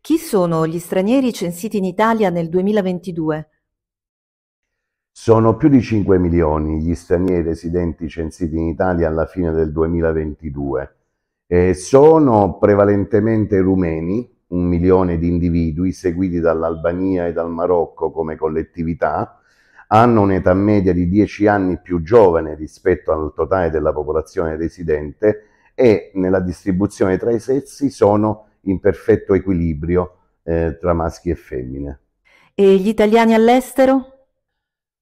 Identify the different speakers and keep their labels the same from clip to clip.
Speaker 1: Chi sono gli stranieri censiti in Italia nel 2022?
Speaker 2: Sono più di 5 milioni gli stranieri residenti censiti in Italia alla fine del 2022. Eh, sono prevalentemente rumeni, un milione di individui, seguiti dall'Albania e dal Marocco come collettività, hanno un'età media di 10 anni più giovane rispetto al totale della popolazione residente e nella distribuzione tra i sessi sono in perfetto equilibrio eh, tra maschi e femmine.
Speaker 1: E gli italiani all'estero?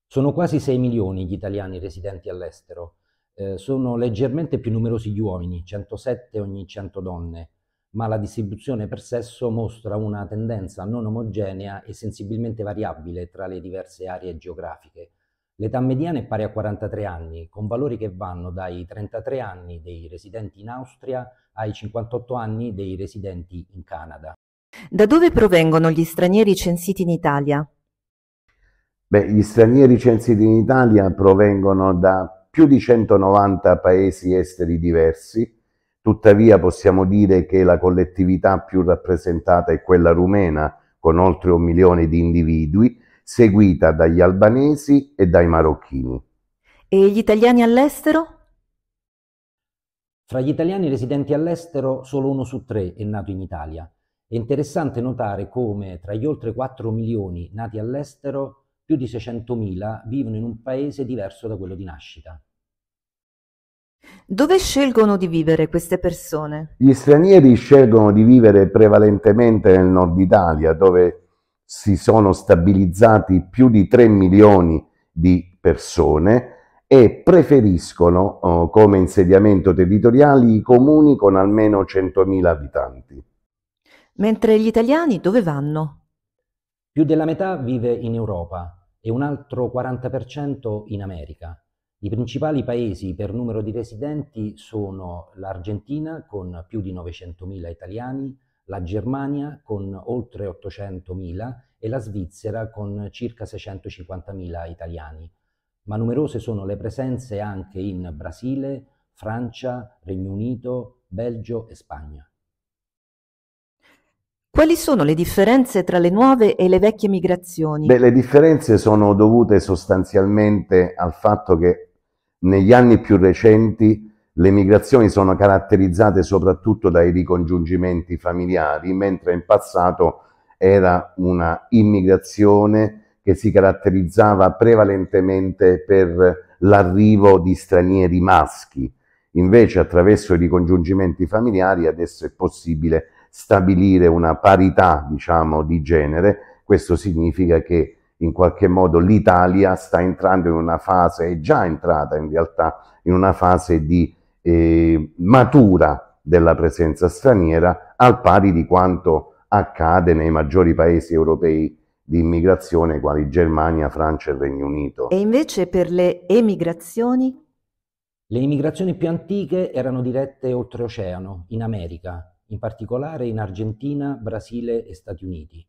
Speaker 2: Sono quasi 6
Speaker 3: milioni gli italiani residenti all'estero. Eh, sono leggermente più numerosi gli uomini, 107 ogni 100 donne, ma la distribuzione per sesso mostra una tendenza non omogenea e sensibilmente variabile tra le diverse aree geografiche. L'età mediana è pari a 43 anni, con valori che vanno dai 33 anni dei residenti in Austria ai 58 anni dei residenti in Canada.
Speaker 1: Da dove provengono gli stranieri censiti in Italia?
Speaker 2: Beh, gli stranieri censiti in Italia provengono da più di 190 paesi esteri diversi, tuttavia possiamo dire che la collettività più rappresentata è quella rumena, con oltre un milione di individui, seguita dagli albanesi e dai marocchini.
Speaker 1: E gli italiani all'estero?
Speaker 3: Fra gli italiani residenti all'estero solo uno su tre è nato in Italia. È interessante notare come tra gli oltre 4 milioni nati all'estero, più di 600.000 vivono in un paese diverso da quello di nascita.
Speaker 1: Dove scelgono di vivere queste persone?
Speaker 2: Gli stranieri scelgono di vivere prevalentemente nel nord Italia, dove si sono stabilizzati più di 3 milioni di persone e preferiscono oh, come insediamento territoriale i comuni con almeno 100.000 abitanti.
Speaker 1: Mentre gli italiani dove vanno? Più della metà vive in Europa
Speaker 3: e un altro 40% in America. I principali paesi per numero di residenti sono l'Argentina con più di 900.000 italiani, la Germania con oltre 800.000 e la Svizzera con circa 650.000 italiani, ma numerose sono le presenze anche in Brasile, Francia, Regno Unito, Belgio e Spagna.
Speaker 1: Quali sono le differenze tra le nuove e le vecchie migrazioni? Beh,
Speaker 2: le differenze sono dovute sostanzialmente al fatto che negli anni più recenti le migrazioni sono caratterizzate soprattutto dai ricongiungimenti familiari, mentre in passato era una immigrazione che si caratterizzava prevalentemente per l'arrivo di stranieri maschi. Invece attraverso i ricongiungimenti familiari adesso è possibile stabilire una parità, diciamo, di genere. Questo significa che in qualche modo l'Italia sta entrando in una fase, è già entrata in realtà, in una fase di eh, matura della presenza straniera al pari di quanto accade nei maggiori paesi europei di immigrazione quali Germania, Francia e Regno Unito.
Speaker 1: E invece per le emigrazioni? Le emigrazioni più
Speaker 3: antiche erano dirette oltreoceano, in America, in particolare in Argentina, Brasile e Stati Uniti.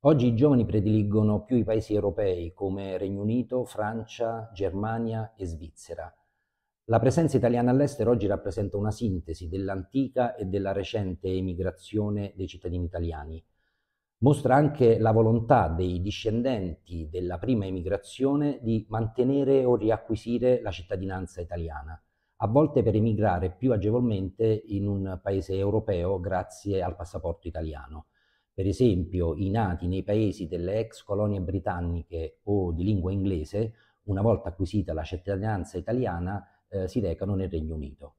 Speaker 3: Oggi i giovani prediligono più i paesi europei come Regno Unito, Francia, Germania e Svizzera. La presenza italiana all'estero oggi rappresenta una sintesi dell'antica e della recente emigrazione dei cittadini italiani. Mostra anche la volontà dei discendenti della prima emigrazione di mantenere o riacquisire la cittadinanza italiana, a volte per emigrare più agevolmente in un paese europeo grazie al passaporto italiano. Per esempio, i nati nei paesi delle ex colonie britanniche o di lingua inglese, una volta acquisita la cittadinanza italiana, eh, si recano nel Regno Unito.